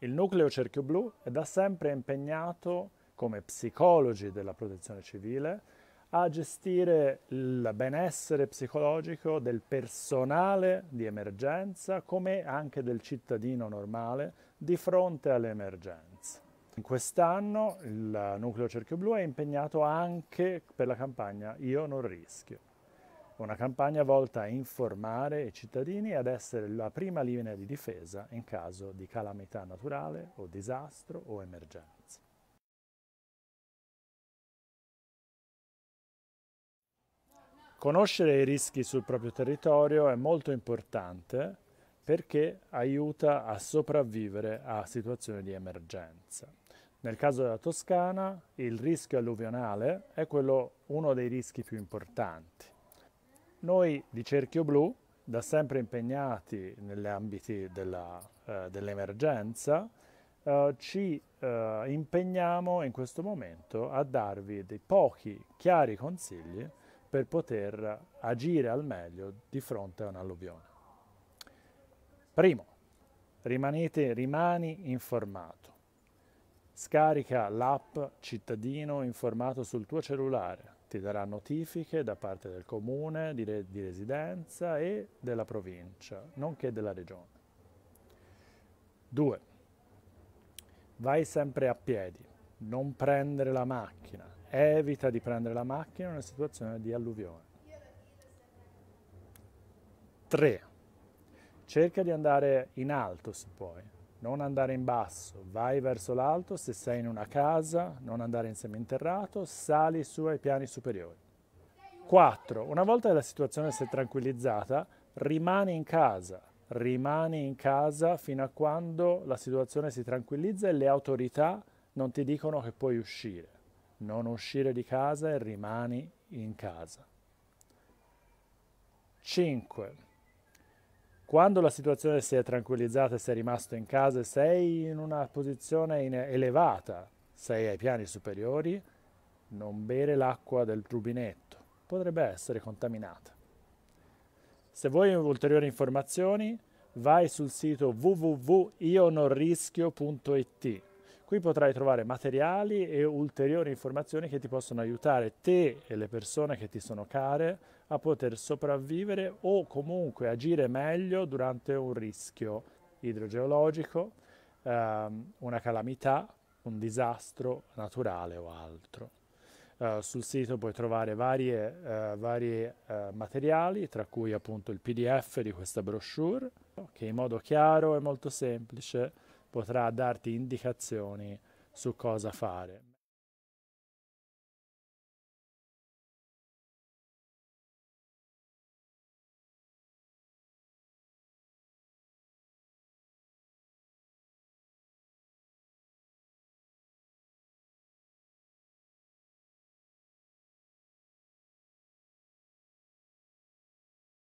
Il nucleo Cerchio Blu è da sempre impegnato come psicologi della protezione civile a gestire il benessere psicologico del personale di emergenza come anche del cittadino normale di fronte alle emergenze. In quest'anno il nucleo Cerchio Blu è impegnato anche per la campagna Io non rischio una campagna volta a informare i cittadini e ad essere la prima linea di difesa in caso di calamità naturale o disastro o emergenza. Conoscere i rischi sul proprio territorio è molto importante perché aiuta a sopravvivere a situazioni di emergenza. Nel caso della Toscana il rischio alluvionale è quello, uno dei rischi più importanti noi di Cerchio Blu, da sempre impegnati negli ambiti eh, dell'emergenza, eh, dell eh, ci eh, impegniamo in questo momento a darvi dei pochi chiari consigli per poter agire al meglio di fronte a un'alluvione. Primo, rimanete, rimani informato. Scarica l'app Cittadino informato sul tuo cellulare, ti darà notifiche da parte del comune di, re di residenza e della provincia, nonché della regione. 2. Vai sempre a piedi, non prendere la macchina, evita di prendere la macchina in una situazione di alluvione. 3. Cerca di andare in alto se puoi, non andare in basso, vai verso l'alto, se sei in una casa, non andare in seminterrato, sali su ai piani superiori. 4. Una volta che la situazione si è tranquillizzata, rimani in casa. Rimani in casa fino a quando la situazione si tranquillizza e le autorità non ti dicono che puoi uscire. Non uscire di casa e rimani in casa. 5 quando la situazione si è tranquillizzata e sei rimasto in casa, sei in una posizione elevata, sei ai piani superiori, non bere l'acqua del rubinetto, potrebbe essere contaminata. Se vuoi ulteriori informazioni, vai sul sito www.ionorischio.it. Qui potrai trovare materiali e ulteriori informazioni che ti possono aiutare te e le persone che ti sono care a poter sopravvivere o comunque agire meglio durante un rischio idrogeologico, ehm, una calamità, un disastro naturale o altro. Uh, sul sito puoi trovare vari uh, eh, uh, eh, materiali, tra cui appunto il PDF di questa brochure, che in modo chiaro e molto semplice potrà darti indicazioni su cosa fare.